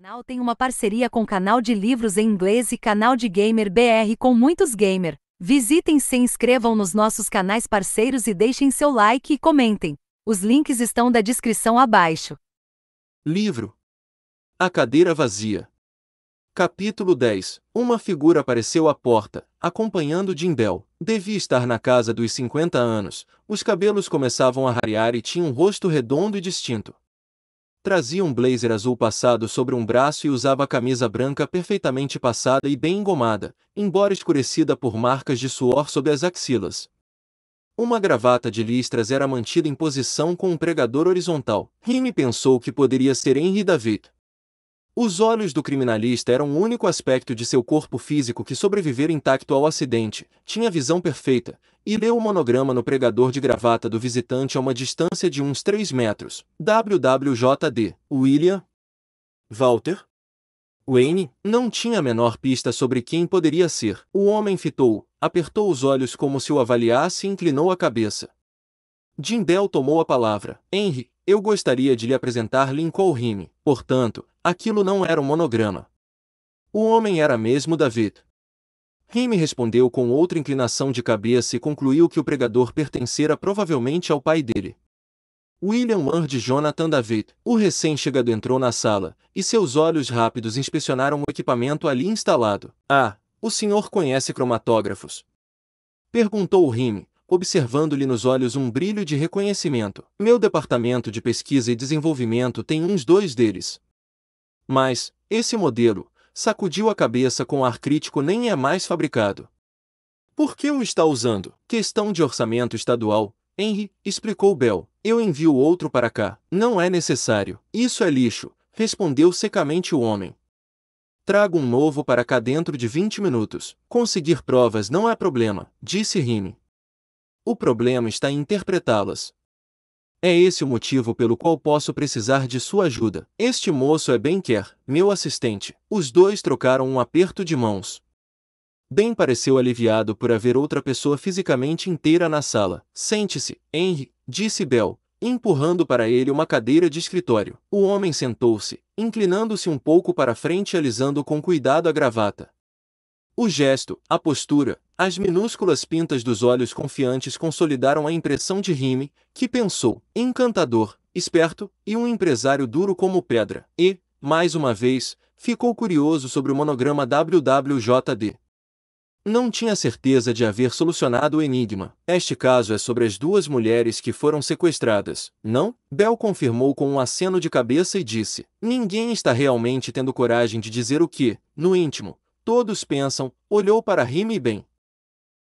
canal tem uma parceria com canal de livros em inglês e canal de gamer BR com muitos gamer. Visitem se inscrevam nos nossos canais parceiros e deixem seu like e comentem. Os links estão da descrição abaixo. Livro A Cadeira Vazia Capítulo 10 Uma figura apareceu à porta, acompanhando Jindel. Devia estar na casa dos 50 anos. Os cabelos começavam a rarear e tinha um rosto redondo e distinto. Trazia um blazer azul passado sobre um braço e usava camisa branca perfeitamente passada e bem engomada, embora escurecida por marcas de suor sob as axilas. Uma gravata de listras era mantida em posição com um pregador horizontal. Rime pensou que poderia ser Henry David, os olhos do criminalista eram o único aspecto de seu corpo físico que sobrevivera intacto ao acidente, tinha visão perfeita, e leu o monograma no pregador de gravata do visitante a uma distância de uns 3 metros. WWJD, William Walter Wayne não tinha a menor pista sobre quem poderia ser. O homem fitou, apertou os olhos como se o avaliasse e inclinou a cabeça. Jim tomou a palavra. Henry, eu gostaria de lhe apresentar Lincoln Rime, portanto, aquilo não era um monograma. O homem era mesmo David. Rime respondeu com outra inclinação de cabeça e concluiu que o pregador pertencera provavelmente ao pai dele. William Ward Jonathan David, o recém-chegado entrou na sala, e seus olhos rápidos inspecionaram o equipamento ali instalado. Ah, o senhor conhece cromatógrafos? Perguntou Rime, observando-lhe nos olhos um brilho de reconhecimento. Meu departamento de pesquisa e desenvolvimento tem uns dois deles. Mas, esse modelo, sacudiu a cabeça com ar crítico, nem é mais fabricado. Por que o está usando? Questão de orçamento estadual, Henry, explicou Bell. Eu envio outro para cá. Não é necessário. Isso é lixo, respondeu secamente o homem. Trago um novo para cá dentro de 20 minutos. Conseguir provas não é problema, disse Rime. O problema está em interpretá-las. É esse o motivo pelo qual posso precisar de sua ajuda. Este moço é Benquer, meu assistente. Os dois trocaram um aperto de mãos. Ben pareceu aliviado por haver outra pessoa fisicamente inteira na sala. Sente-se, Henry, disse Bell, empurrando para ele uma cadeira de escritório. O homem sentou-se, inclinando-se um pouco para frente e alisando com cuidado a gravata. O gesto, a postura, as minúsculas pintas dos olhos confiantes consolidaram a impressão de Rime, que pensou, encantador, esperto e um empresário duro como pedra, e, mais uma vez, ficou curioso sobre o monograma WWJD. Não tinha certeza de haver solucionado o enigma. Este caso é sobre as duas mulheres que foram sequestradas, não? Bell confirmou com um aceno de cabeça e disse: Ninguém está realmente tendo coragem de dizer o que, no íntimo, todos pensam, olhou para Rime bem.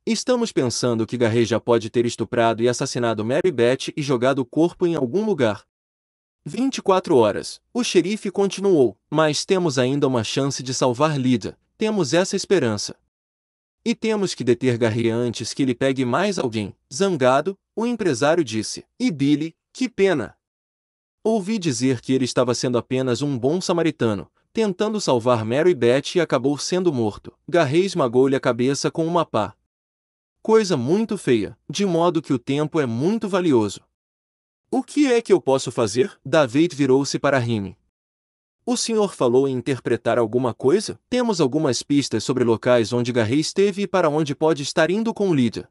Estamos pensando que Garreja pode ter estuprado e assassinado Mary Beth e jogado o corpo em algum lugar. 24 horas. O xerife continuou, mas temos ainda uma chance de salvar Lida. Temos essa esperança. E temos que deter Garrier antes que ele pegue mais alguém. Zangado, o empresário disse. E Billy, que pena. Ouvi dizer que ele estava sendo apenas um bom samaritano, tentando salvar Mary Beth e acabou sendo morto. Garrey esmagou-lhe a cabeça com uma pá. Coisa muito feia, de modo que o tempo é muito valioso. O que é que eu posso fazer? David virou-se para Rime. O senhor falou em interpretar alguma coisa? Temos algumas pistas sobre locais onde Garrey esteve e para onde pode estar indo com Lydia.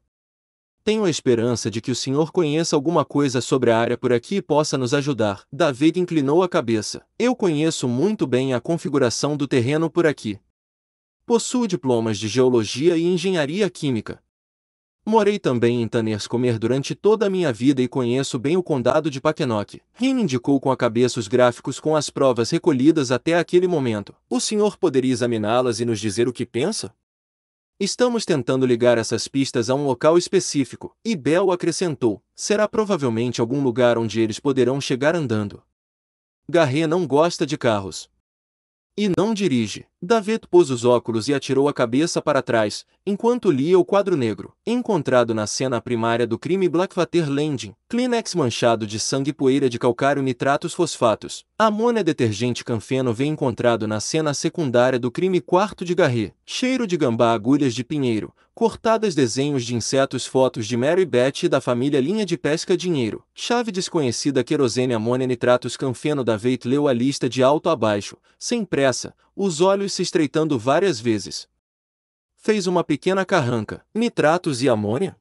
Tenho a esperança de que o senhor conheça alguma coisa sobre a área por aqui e possa nos ajudar. David inclinou a cabeça. Eu conheço muito bem a configuração do terreno por aqui. Possuo diplomas de geologia e engenharia química. Morei também em Tannerscomer durante toda a minha vida e conheço bem o condado de Pakenok. Rin indicou com a cabeça os gráficos com as provas recolhidas até aquele momento. O senhor poderia examiná-las e nos dizer o que pensa? Estamos tentando ligar essas pistas a um local específico, e Bell acrescentou: será provavelmente algum lugar onde eles poderão chegar andando. Garret não gosta de carros, e não dirige. Davet pôs os óculos e atirou a cabeça para trás, enquanto lia o quadro negro, encontrado na cena primária do crime Blackwater Landing, Kleenex manchado de sangue e poeira de calcário nitratos fosfatos. Amônia detergente canfeno vem encontrado na cena secundária do crime quarto de Garret, cheiro de gambá agulhas de pinheiro, cortadas desenhos de insetos fotos de Mary Beth e da família linha de pesca dinheiro, chave desconhecida querosene amônia nitratos canfeno da Veit leu a lista de alto a baixo, sem pressa, os olhos se estreitando várias vezes. Fez uma pequena carranca, nitratos e amônia?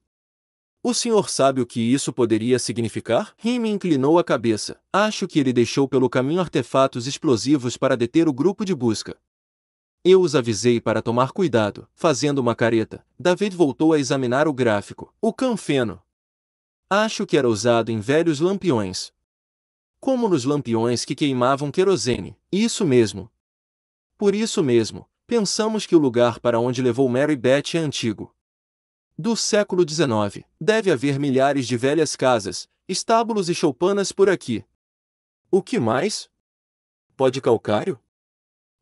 O senhor sabe o que isso poderia significar? Rime inclinou a cabeça. Acho que ele deixou pelo caminho artefatos explosivos para deter o grupo de busca. Eu os avisei para tomar cuidado, fazendo uma careta. David voltou a examinar o gráfico. O canfeno. Acho que era usado em velhos lampiões. Como nos lampiões que queimavam querosene. Isso mesmo. Por isso mesmo, pensamos que o lugar para onde levou Mary Beth é antigo. Do século XIX, deve haver milhares de velhas casas, estábulos e choupanas por aqui. O que mais? Pode calcário?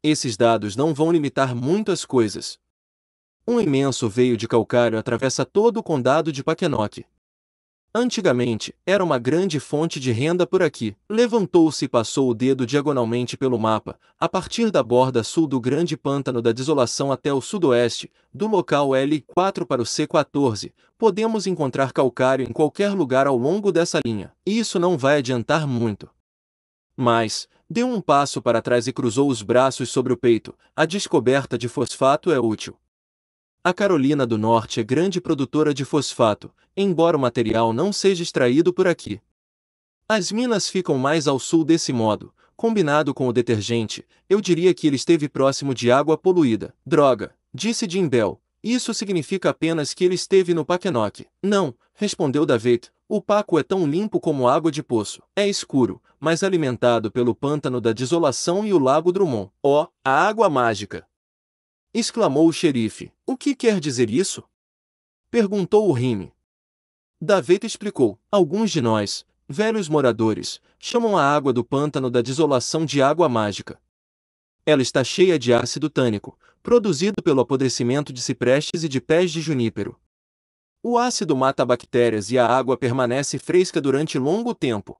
esses dados não vão limitar muitas coisas. Um imenso veio de calcário atravessa todo o condado de Paquenoque. Antigamente, era uma grande fonte de renda por aqui. Levantou-se e passou o dedo diagonalmente pelo mapa, a partir da borda sul do grande pântano da desolação até o sudoeste, do local L4 para o C14. Podemos encontrar calcário em qualquer lugar ao longo dessa linha, e isso não vai adiantar muito. Mas, Deu um passo para trás e cruzou os braços sobre o peito. A descoberta de fosfato é útil. A Carolina do Norte é grande produtora de fosfato, embora o material não seja extraído por aqui. As minas ficam mais ao sul desse modo. Combinado com o detergente, eu diria que ele esteve próximo de água poluída. Droga, disse Jim Bell. Isso significa apenas que ele esteve no Paquenoque. Não, respondeu David. O Paco é tão limpo como água de poço. É escuro, mas alimentado pelo pântano da desolação e o lago Drummond. Oh, a água mágica! exclamou o xerife. O que quer dizer isso? perguntou o Rime. Daveta explicou: Alguns de nós, velhos moradores, chamam a água do pântano da desolação de água mágica. Ela está cheia de ácido tânico, produzido pelo apodrecimento de ciprestes e de pés de junípero, o ácido mata bactérias e a água permanece fresca durante longo tempo.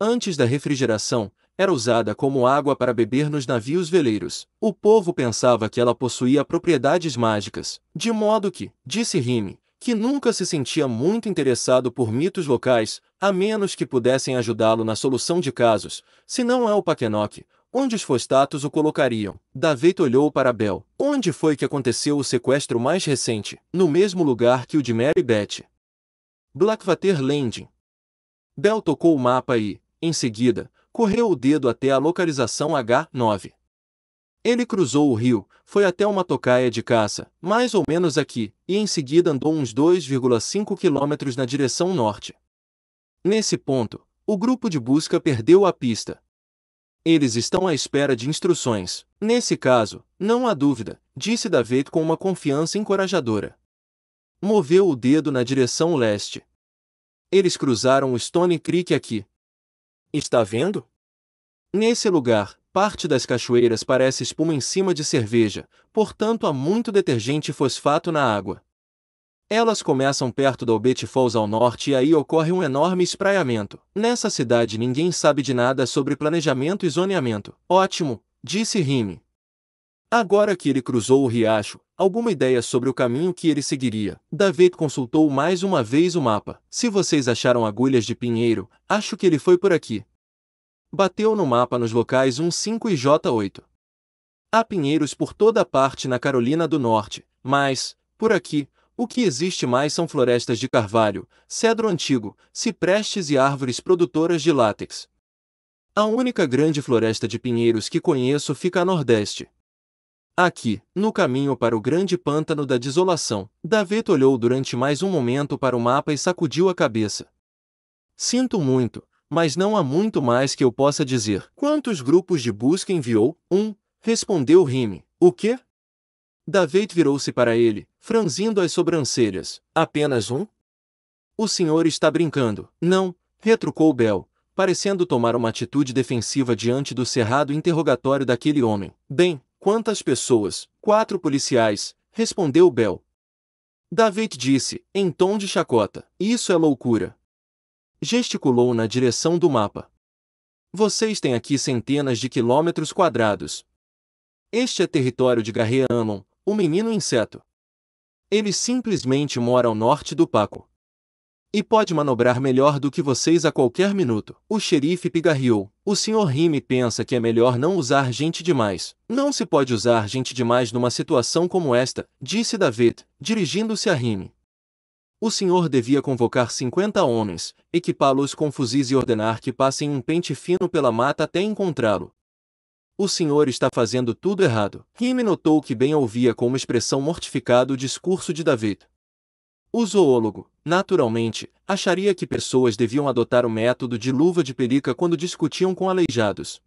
Antes da refrigeração, era usada como água para beber nos navios veleiros. O povo pensava que ela possuía propriedades mágicas, de modo que, disse Rime, que nunca se sentia muito interessado por mitos locais, a menos que pudessem ajudá-lo na solução de casos, se não é o Paquenoque, Onde os fostatos o colocariam? David olhou para Bel. Onde foi que aconteceu o sequestro mais recente? No mesmo lugar que o de Mary Beth. Blackwater Landing. Bel tocou o mapa e, em seguida, correu o dedo até a localização H9. Ele cruzou o rio, foi até uma tocaia de caça, mais ou menos aqui, e em seguida andou uns 2,5 quilômetros na direção norte. Nesse ponto, o grupo de busca perdeu a pista, eles estão à espera de instruções. Nesse caso, não há dúvida, disse David com uma confiança encorajadora. Moveu o dedo na direção leste. Eles cruzaram o Stone Creek aqui. Está vendo? Nesse lugar, parte das cachoeiras parece espuma em cima de cerveja, portanto há muito detergente e fosfato na água. Elas começam perto da Albert Falls ao norte e aí ocorre um enorme espraiamento. Nessa cidade ninguém sabe de nada sobre planejamento e zoneamento. Ótimo, disse Rime. Agora que ele cruzou o riacho, alguma ideia sobre o caminho que ele seguiria. David consultou mais uma vez o mapa. Se vocês acharam agulhas de pinheiro, acho que ele foi por aqui. Bateu no mapa nos locais 15 e J8. Há pinheiros por toda parte na Carolina do Norte, mas, por aqui, o que existe mais são florestas de carvalho, cedro antigo, ciprestes e árvores produtoras de látex. A única grande floresta de pinheiros que conheço fica a nordeste. Aqui, no caminho para o grande pântano da desolação, Davet olhou durante mais um momento para o mapa e sacudiu a cabeça. Sinto muito, mas não há muito mais que eu possa dizer. Quantos grupos de busca enviou? Um, respondeu Rime. O quê? David virou-se para ele, franzindo as sobrancelhas. Apenas um? O senhor está brincando. Não, retrucou Bel, parecendo tomar uma atitude defensiva diante do cerrado interrogatório daquele homem. Bem, quantas pessoas? Quatro policiais, respondeu Bel. David disse, em tom de chacota: Isso é loucura. Gesticulou na direção do mapa. Vocês têm aqui centenas de quilômetros quadrados. Este é território de Garreanon, o menino inseto. Ele simplesmente mora ao norte do Paco. E pode manobrar melhor do que vocês a qualquer minuto. O xerife pigarreou. O senhor Rime pensa que é melhor não usar gente demais. Não se pode usar gente demais numa situação como esta, disse David, dirigindo-se a Rime. O senhor devia convocar 50 homens, equipá-los com fuzis e ordenar que passem um pente fino pela mata até encontrá-lo. O senhor está fazendo tudo errado. Rime notou que bem ouvia com uma expressão mortificada o discurso de David. O zoólogo, naturalmente, acharia que pessoas deviam adotar o método de luva de pelica quando discutiam com aleijados.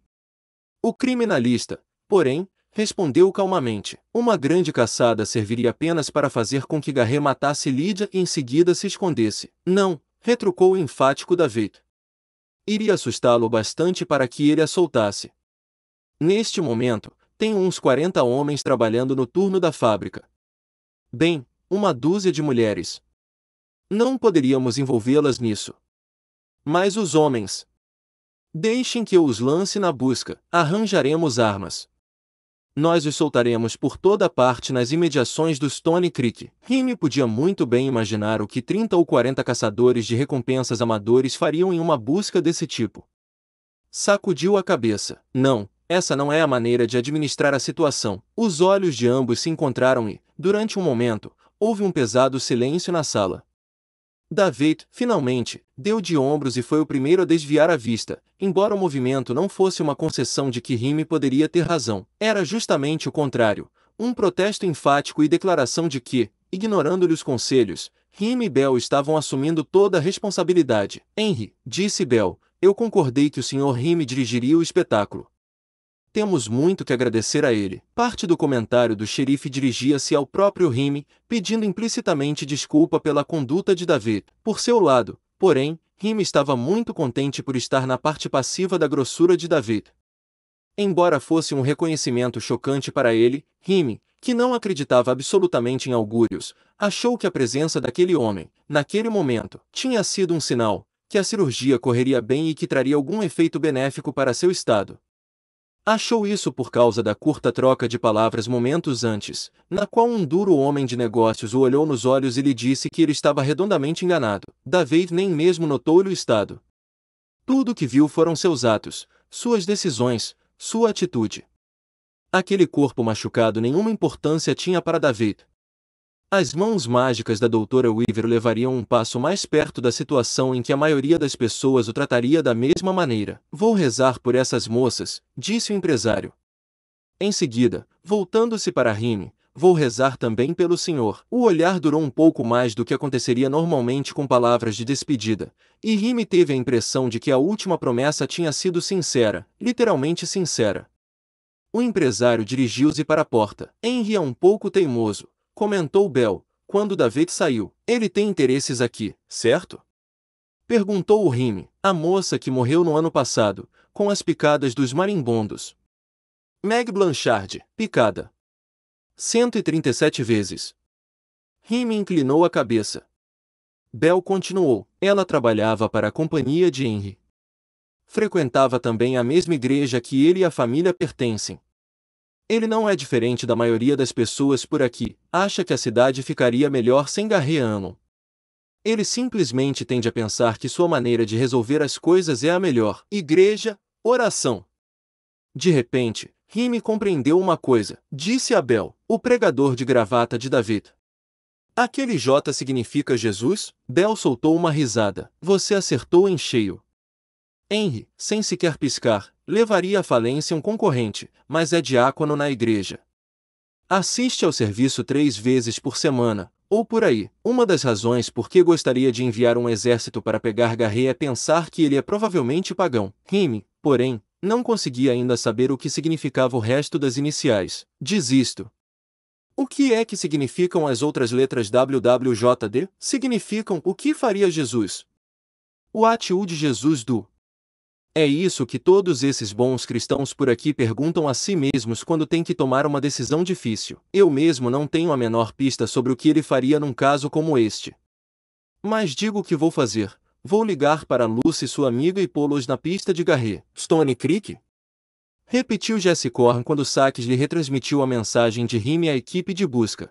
O criminalista, porém, respondeu calmamente. Uma grande caçada serviria apenas para fazer com que Garret matasse Lídia e em seguida se escondesse. Não, retrucou o enfático David. Iria assustá-lo bastante para que ele a soltasse. Neste momento, tenho uns 40 homens trabalhando no turno da fábrica. Bem, uma dúzia de mulheres. Não poderíamos envolvê-las nisso. Mas os homens. Deixem que eu os lance na busca, arranjaremos armas. Nós os soltaremos por toda parte nas imediações do Stone Creek. Rime podia muito bem imaginar o que 30 ou 40 caçadores de recompensas amadores fariam em uma busca desse tipo. Sacudiu a cabeça. Não, essa não é a maneira de administrar a situação. Os olhos de ambos se encontraram e, durante um momento, houve um pesado silêncio na sala. David, finalmente, deu de ombros e foi o primeiro a desviar a vista, embora o movimento não fosse uma concessão de que Rime poderia ter razão. Era justamente o contrário, um protesto enfático e declaração de que, ignorando-lhe os conselhos, Rime e Bell estavam assumindo toda a responsabilidade. Henry, disse Bell, eu concordei que o Sr. Rime dirigiria o espetáculo. Temos muito que agradecer a ele. Parte do comentário do xerife dirigia-se ao próprio Rime, pedindo implicitamente desculpa pela conduta de David. Por seu lado, porém, Rime estava muito contente por estar na parte passiva da grossura de David. Embora fosse um reconhecimento chocante para ele, Rime, que não acreditava absolutamente em augúrios, achou que a presença daquele homem, naquele momento, tinha sido um sinal, que a cirurgia correria bem e que traria algum efeito benéfico para seu estado. Achou isso por causa da curta troca de palavras momentos antes, na qual um duro homem de negócios o olhou nos olhos e lhe disse que ele estava redondamente enganado. David nem mesmo notou-lhe o estado. Tudo o que viu foram seus atos, suas decisões, sua atitude. Aquele corpo machucado nenhuma importância tinha para David. As mãos mágicas da doutora Weaver levariam um passo mais perto da situação em que a maioria das pessoas o trataria da mesma maneira. Vou rezar por essas moças, disse o empresário. Em seguida, voltando-se para Rime, vou rezar também pelo senhor. O olhar durou um pouco mais do que aconteceria normalmente com palavras de despedida, e Rime teve a impressão de que a última promessa tinha sido sincera, literalmente sincera. O empresário dirigiu-se para a porta. Henry é um pouco teimoso, comentou Bel, quando David saiu. Ele tem interesses aqui, certo? Perguntou o Rime, a moça que morreu no ano passado, com as picadas dos marimbondos. Meg Blanchard, picada. 137 vezes. Rime inclinou a cabeça. Bel continuou. Ela trabalhava para a companhia de Henry. Frequentava também a mesma igreja que ele e a família pertencem. Ele não é diferente da maioria das pessoas por aqui, acha que a cidade ficaria melhor sem Garreano. Ele simplesmente tende a pensar que sua maneira de resolver as coisas é a melhor. Igreja, oração. De repente, Rime compreendeu uma coisa, disse Abel, o pregador de gravata de David. Aquele J significa Jesus? Bel soltou uma risada. Você acertou em cheio. Henry, sem sequer piscar, levaria à falência um concorrente, mas é diácono na igreja. Assiste ao serviço três vezes por semana, ou por aí. Uma das razões por que gostaria de enviar um exército para pegar Garré é pensar que ele é provavelmente pagão. Rime, porém, não conseguia ainda saber o que significava o resto das iniciais. Desisto. O que é que significam as outras letras WWJD? Significam o que faria Jesus. O atiú de Jesus do é isso que todos esses bons cristãos por aqui perguntam a si mesmos quando têm que tomar uma decisão difícil. Eu mesmo não tenho a menor pista sobre o que ele faria num caso como este. Mas digo o que vou fazer. Vou ligar para Lucy sua amiga e pô-los na pista de Garry. Stone Creek? Repetiu Jesse Corn quando Sacks lhe retransmitiu a mensagem de rime à equipe de busca.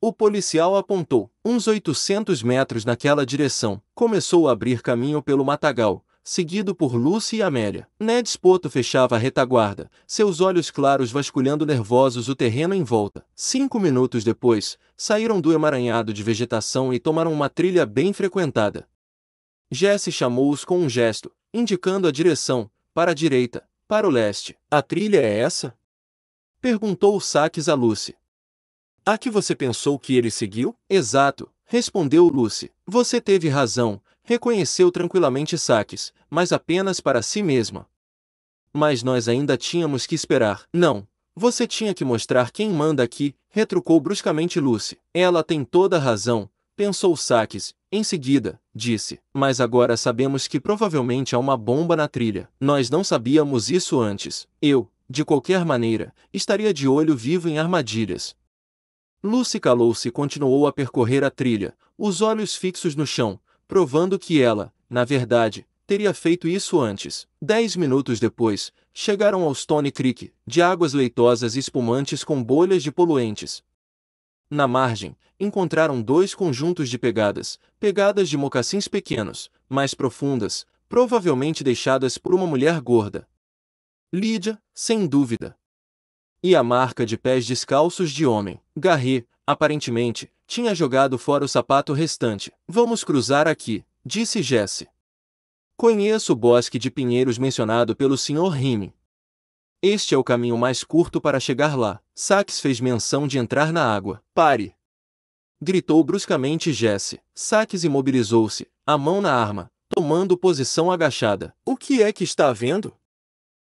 O policial apontou, uns 800 metros naquela direção, começou a abrir caminho pelo matagal, seguido por Lucy e Amélia. Ned Spoto fechava a retaguarda, seus olhos claros vasculhando nervosos o terreno em volta. Cinco minutos depois, saíram do emaranhado de vegetação e tomaram uma trilha bem frequentada. Jesse chamou-os com um gesto, indicando a direção, para a direita, para o leste. A trilha é essa? Perguntou Saques a Lucy. A que você pensou que ele seguiu? Exato, respondeu Lucy. Você teve razão, reconheceu tranquilamente Saques, mas apenas para si mesma. Mas nós ainda tínhamos que esperar. Não, você tinha que mostrar quem manda aqui, retrucou bruscamente Lucy. Ela tem toda a razão, pensou Saques, em seguida, disse. Mas agora sabemos que provavelmente há uma bomba na trilha. Nós não sabíamos isso antes. Eu, de qualquer maneira, estaria de olho vivo em armadilhas. Lucy calou-se e continuou a percorrer a trilha, os olhos fixos no chão, provando que ela, na verdade, teria feito isso antes. Dez minutos depois, chegaram ao Stone Creek, de águas leitosas e espumantes com bolhas de poluentes. Na margem, encontraram dois conjuntos de pegadas, pegadas de mocassins pequenos, mais profundas, provavelmente deixadas por uma mulher gorda. Lídia, sem dúvida. E a marca de pés descalços de homem, Garret, aparentemente, tinha jogado fora o sapato restante. Vamos cruzar aqui, disse Jesse. Conheço o bosque de pinheiros mencionado pelo Sr. Rime. Este é o caminho mais curto para chegar lá. Sax fez menção de entrar na água. Pare! Gritou bruscamente Jesse. Sax imobilizou-se, a mão na arma, tomando posição agachada. O que é que está vendo?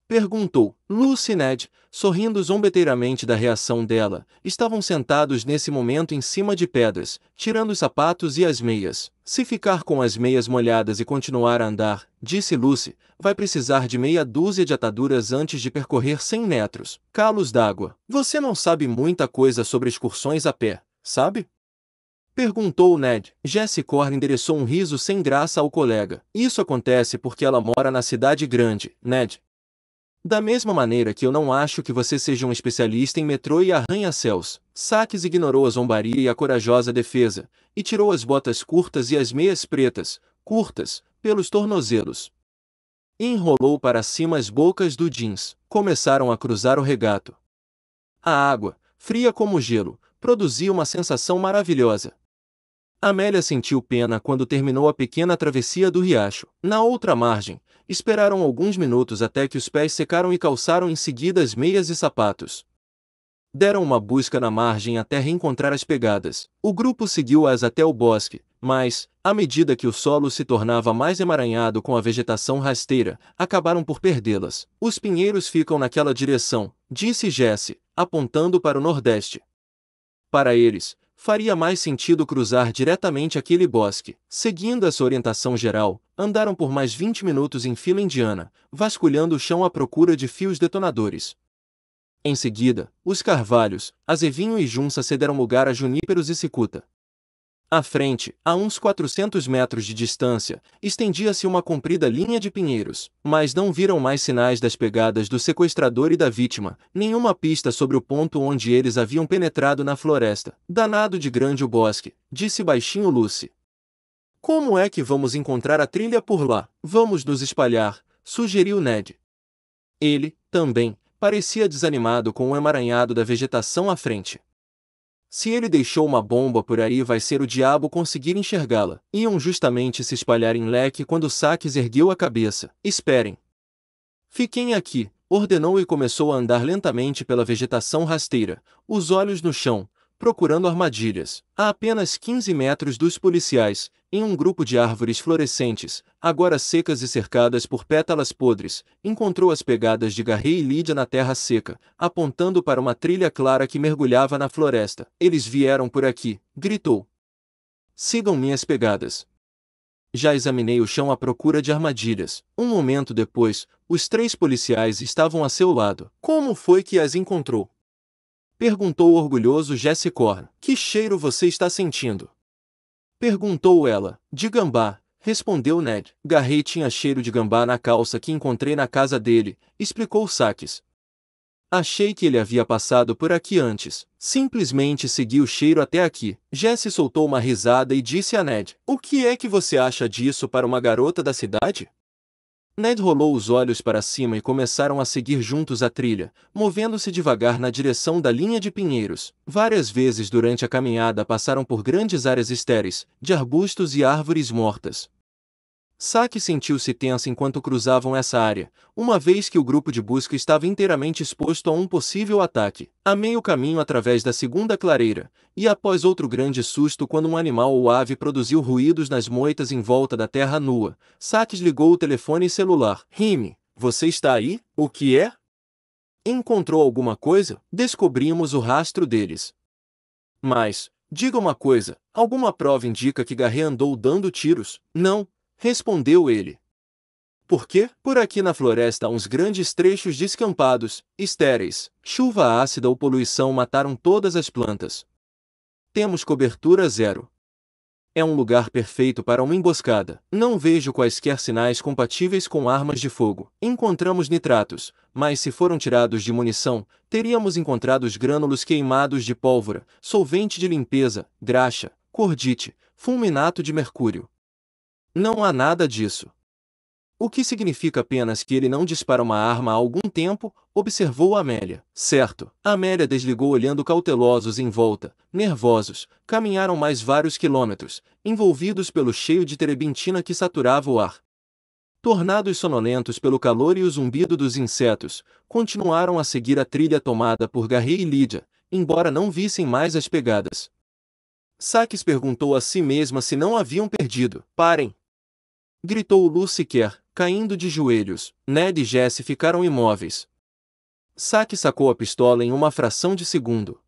Perguntou. Lucy e Ned, sorrindo zombeteiramente da reação dela, estavam sentados nesse momento em cima de pedras, tirando os sapatos e as meias. Se ficar com as meias molhadas e continuar a andar, disse Lucy, vai precisar de meia dúzia de ataduras antes de percorrer 100 metros. Calos d'água. Você não sabe muita coisa sobre excursões a pé, sabe? Perguntou Ned. Jessicorn endereçou um riso sem graça ao colega. Isso acontece porque ela mora na cidade grande, Ned. Da mesma maneira que eu não acho que você seja um especialista em metrô e arranha-céus, Saques ignorou a zombaria e a corajosa defesa, e tirou as botas curtas e as meias pretas, curtas, pelos tornozelos. E enrolou para cima as bocas do jeans, começaram a cruzar o regato. A água, fria como gelo, produzia uma sensação maravilhosa, Amélia sentiu pena quando terminou a pequena travessia do riacho. Na outra margem, esperaram alguns minutos até que os pés secaram e calçaram em seguida as meias e sapatos. Deram uma busca na margem até reencontrar as pegadas. O grupo seguiu-as até o bosque, mas, à medida que o solo se tornava mais emaranhado com a vegetação rasteira, acabaram por perdê-las. Os pinheiros ficam naquela direção, disse Jesse, apontando para o nordeste. Para eles, faria mais sentido cruzar diretamente aquele bosque. Seguindo essa orientação geral, andaram por mais 20 minutos em fila indiana, vasculhando o chão à procura de fios detonadores. Em seguida, os carvalhos, azevinho e junça cederam lugar a juníperos e cicuta. À frente, a uns 400 metros de distância, estendia-se uma comprida linha de pinheiros, mas não viram mais sinais das pegadas do sequestrador e da vítima, nenhuma pista sobre o ponto onde eles haviam penetrado na floresta. Danado de grande o bosque, disse baixinho Lucy. Como é que vamos encontrar a trilha por lá? Vamos nos espalhar, sugeriu Ned. Ele, também, parecia desanimado com o emaranhado da vegetação à frente. Se ele deixou uma bomba por aí vai ser o diabo conseguir enxergá-la. Iam justamente se espalhar em leque quando Saques ergueu a cabeça. Esperem. Fiquem aqui, ordenou e começou a andar lentamente pela vegetação rasteira, os olhos no chão, procurando armadilhas, a apenas 15 metros dos policiais, em um grupo de árvores florescentes, agora secas e cercadas por pétalas podres, encontrou as pegadas de Garré e Lídia na terra seca, apontando para uma trilha clara que mergulhava na floresta. Eles vieram por aqui, gritou. Sigam minhas pegadas. Já examinei o chão à procura de armadilhas. Um momento depois, os três policiais estavam a seu lado. Como foi que as encontrou? Perguntou orgulhoso Jesse Korn. Que cheiro você está sentindo? Perguntou ela. De gambá, respondeu Ned. Garrei tinha cheiro de gambá na calça que encontrei na casa dele, explicou Saques. Achei que ele havia passado por aqui antes. Simplesmente segui o cheiro até aqui. Jesse soltou uma risada e disse a Ned: O que é que você acha disso para uma garota da cidade? Ned rolou os olhos para cima e começaram a seguir juntos a trilha, movendo-se devagar na direção da linha de pinheiros. Várias vezes durante a caminhada passaram por grandes áreas estéreis, de arbustos e árvores mortas, Saki sentiu-se tensa enquanto cruzavam essa área, uma vez que o grupo de busca estava inteiramente exposto a um possível ataque. A meio caminho através da segunda clareira, e após outro grande susto quando um animal ou ave produziu ruídos nas moitas em volta da terra nua, Saki ligou o telefone celular. Rime, você está aí? O que é? Encontrou alguma coisa? Descobrimos o rastro deles. Mas, diga uma coisa, alguma prova indica que Garre andou dando tiros? Não, Respondeu ele. Porque, por aqui na floresta, uns grandes trechos descampados, estéreis, chuva ácida ou poluição mataram todas as plantas. Temos cobertura zero. É um lugar perfeito para uma emboscada. Não vejo quaisquer sinais compatíveis com armas de fogo. Encontramos nitratos, mas se foram tirados de munição, teríamos encontrado os grânulos queimados de pólvora, solvente de limpeza, graxa, cordite, fulminato de mercúrio, não há nada disso. O que significa apenas que ele não dispara uma arma há algum tempo, observou Amélia. Certo. Amélia desligou olhando cautelosos em volta. Nervosos, caminharam mais vários quilômetros, envolvidos pelo cheio de terebintina que saturava o ar. Tornados sonolentos pelo calor e o zumbido dos insetos, continuaram a seguir a trilha tomada por Garry e Lídia, embora não vissem mais as pegadas. Saques perguntou a si mesma se não haviam perdido. Parem, gritou Kerr, caindo de joelhos. Ned e Jesse ficaram imóveis. Saque sacou a pistola em uma fração de segundo.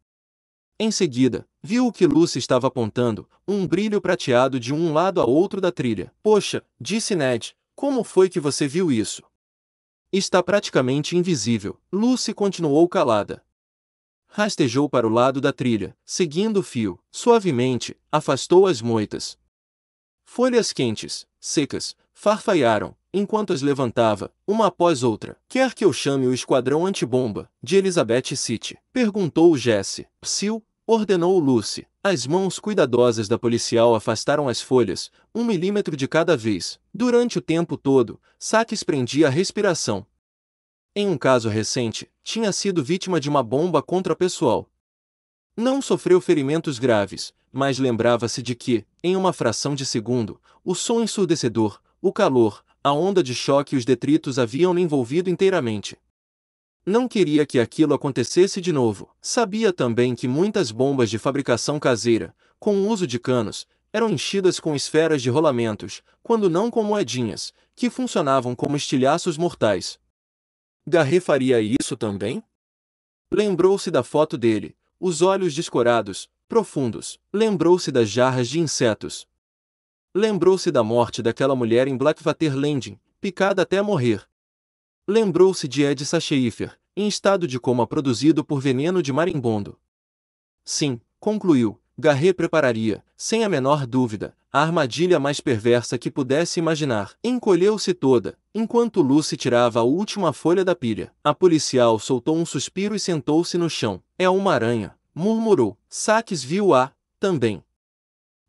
Em seguida, viu o que Lucy estava apontando, um brilho prateado de um lado a outro da trilha. Poxa, disse Ned, como foi que você viu isso? Está praticamente invisível. Lucy continuou calada. Rastejou para o lado da trilha, seguindo o fio, suavemente, afastou as moitas. Folhas quentes, secas, farfaiaram, enquanto as levantava, uma após outra. Quer que eu chame o esquadrão antibomba, de Elizabeth City? Perguntou o Jesse. Psiu, ordenou o Lucy. As mãos cuidadosas da policial afastaram as folhas, um milímetro de cada vez. Durante o tempo todo, Sates prendia a respiração. Em um caso recente, tinha sido vítima de uma bomba contra pessoal. Não sofreu ferimentos graves, mas lembrava-se de que, em uma fração de segundo, o som ensurdecedor, o calor, a onda de choque e os detritos haviam lhe envolvido inteiramente. Não queria que aquilo acontecesse de novo. Sabia também que muitas bombas de fabricação caseira, com o uso de canos, eram enchidas com esferas de rolamentos, quando não com moedinhas, que funcionavam como estilhaços mortais. Garre faria isso também? Lembrou-se da foto dele, os olhos descorados, profundos. Lembrou-se das jarras de insetos. Lembrou-se da morte daquela mulher em Blackwater Landing, picada até morrer. Lembrou-se de Ed Sacheifer, em estado de coma produzido por veneno de marimbondo. Sim, concluiu, Garret prepararia, sem a menor dúvida, a armadilha mais perversa que pudesse imaginar. Encolheu-se toda, enquanto Lucy tirava a última folha da pilha. A policial soltou um suspiro e sentou-se no chão. É uma aranha murmurou. Saques viu-a, também.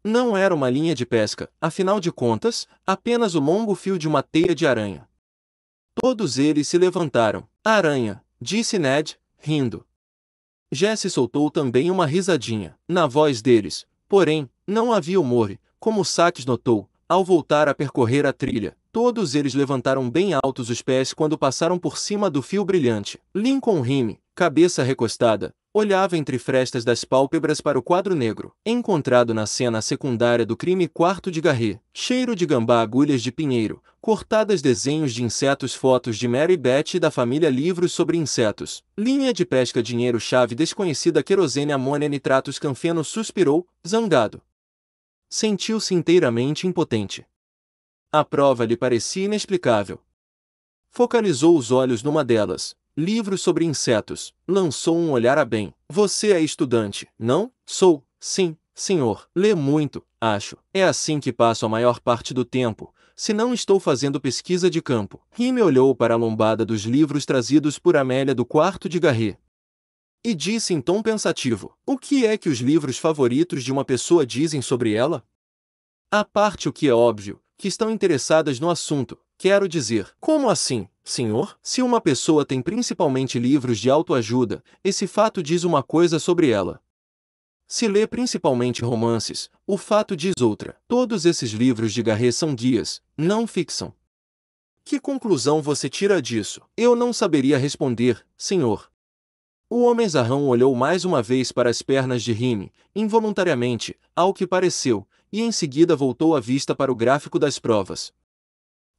Não era uma linha de pesca, afinal de contas, apenas o longo fio de uma teia de aranha. Todos eles se levantaram. Aranha, disse Ned, rindo. Jesse soltou também uma risadinha. Na voz deles, porém, não havia humor, como Saques notou, ao voltar a percorrer a trilha. Todos eles levantaram bem altos os pés quando passaram por cima do fio brilhante. Lincoln Rime, cabeça recostada, olhava entre frestas das pálpebras para o quadro negro, encontrado na cena secundária do crime Quarto de Garret, cheiro de gambá agulhas de pinheiro, cortadas desenhos de insetos fotos de Mary Beth da família livros sobre insetos, linha de pesca dinheiro chave desconhecida querosene amônia nitratos canfeno suspirou, zangado. Sentiu-se inteiramente impotente. A prova lhe parecia inexplicável. Focalizou os olhos numa delas, livros sobre insetos, lançou um olhar a bem. Você é estudante, não? Sou, sim, senhor. Lê muito, acho. É assim que passo a maior parte do tempo, se não estou fazendo pesquisa de campo. Rime olhou para a lombada dos livros trazidos por Amélia do quarto de Garret. E disse em tom pensativo: O que é que os livros favoritos de uma pessoa dizem sobre ela? A parte o que é óbvio, que estão interessadas no assunto, Quero dizer, como assim, senhor? Se uma pessoa tem principalmente livros de autoajuda, esse fato diz uma coisa sobre ela. Se lê principalmente romances, o fato diz outra. Todos esses livros de Garret são guias, não ficção. Que conclusão você tira disso? Eu não saberia responder, senhor. O homem zarrão olhou mais uma vez para as pernas de Rime, involuntariamente, ao que pareceu, e em seguida voltou a vista para o gráfico das provas.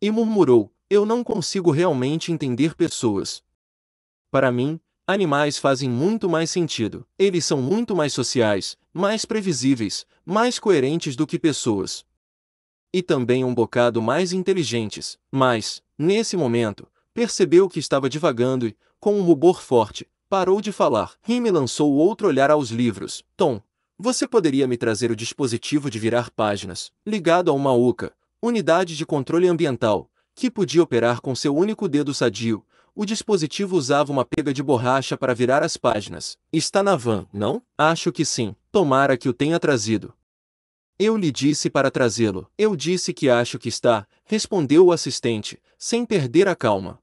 E murmurou: Eu não consigo realmente entender pessoas. Para mim, animais fazem muito mais sentido. Eles são muito mais sociais, mais previsíveis, mais coerentes do que pessoas. E também um bocado mais inteligentes. Mas, nesse momento, percebeu que estava divagando e, com um rubor forte, parou de falar. Rime lançou outro olhar aos livros. Tom, você poderia me trazer o dispositivo de virar páginas, ligado a uma uca, unidade de controle ambiental, que podia operar com seu único dedo sadio, o dispositivo usava uma pega de borracha para virar as páginas. Está na van, não? Acho que sim. Tomara que o tenha trazido. Eu lhe disse para trazê-lo. Eu disse que acho que está, respondeu o assistente, sem perder a calma.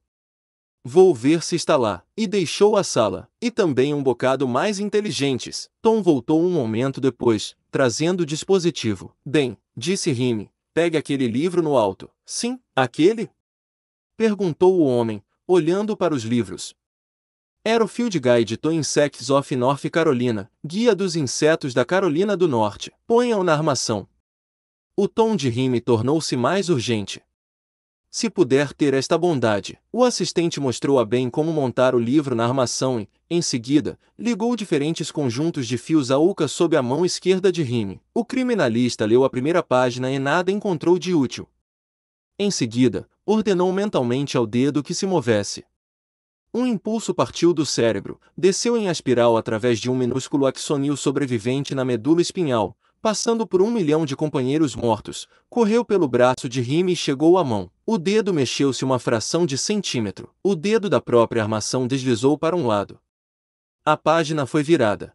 Vou ver se está lá. E deixou a sala. E também um bocado mais inteligentes. Tom voltou um momento depois, trazendo o dispositivo. Bem, disse Rime, Pegue aquele livro no alto. Sim, aquele? Perguntou o homem, olhando para os livros. Era o Field Guide to Insects of North Carolina, Guia dos Insetos da Carolina do Norte. Ponha-o na armação. O tom de Rime tornou-se mais urgente se puder ter esta bondade. O assistente mostrou a Ben como montar o livro na armação e, em seguida, ligou diferentes conjuntos de fios a uca sob a mão esquerda de Rime. O criminalista leu a primeira página e nada encontrou de útil. Em seguida, ordenou mentalmente ao dedo que se movesse. Um impulso partiu do cérebro, desceu em espiral através de um minúsculo axonil sobrevivente na medula espinhal, passando por um milhão de companheiros mortos, correu pelo braço de Rime e chegou à mão. O dedo mexeu-se uma fração de centímetro. O dedo da própria armação deslizou para um lado. A página foi virada.